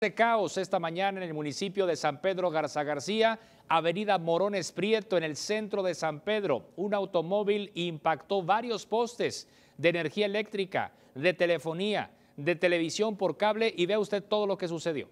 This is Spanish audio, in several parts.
de este caos esta mañana en el municipio de San Pedro Garza García, avenida Morones Prieto, en el centro de San Pedro. Un automóvil impactó varios postes de energía eléctrica, de telefonía, de televisión por cable y vea usted todo lo que sucedió.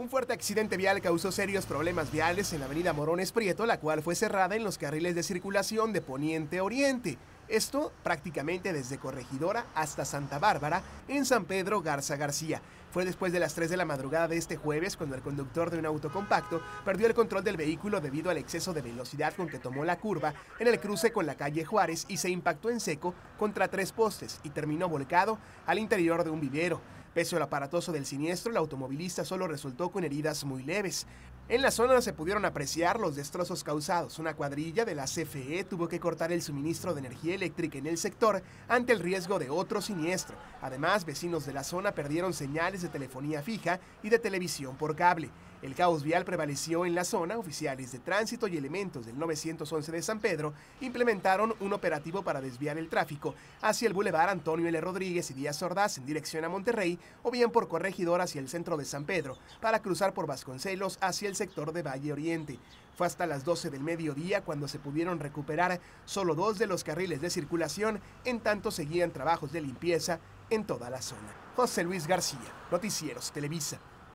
Un fuerte accidente vial causó serios problemas viales en la avenida Morones Prieto, la cual fue cerrada en los carriles de circulación de Poniente a Oriente. Esto prácticamente desde Corregidora hasta Santa Bárbara, en San Pedro Garza García. Fue después de las 3 de la madrugada de este jueves cuando el conductor de un auto compacto perdió el control del vehículo debido al exceso de velocidad con que tomó la curva en el cruce con la calle Juárez y se impactó en seco contra tres postes y terminó volcado al interior de un vivero. Pese al aparatoso del siniestro, el automovilista solo resultó con heridas muy leves. En la zona se pudieron apreciar los destrozos causados. Una cuadrilla de la CFE tuvo que cortar el suministro de energía eléctrica en el sector ante el riesgo de otro siniestro. Además, vecinos de la zona perdieron señales de telefonía fija y de televisión por cable. El caos vial prevaleció en la zona, oficiales de tránsito y elementos del 911 de San Pedro implementaron un operativo para desviar el tráfico hacia el bulevar Antonio L. Rodríguez y Díaz Ordaz en dirección a Monterrey o bien por Corregidor hacia el centro de San Pedro para cruzar por Vasconcelos hacia el sector de Valle Oriente. Fue hasta las 12 del mediodía cuando se pudieron recuperar solo dos de los carriles de circulación, en tanto seguían trabajos de limpieza en toda la zona. José Luis García, Noticieros Televisa.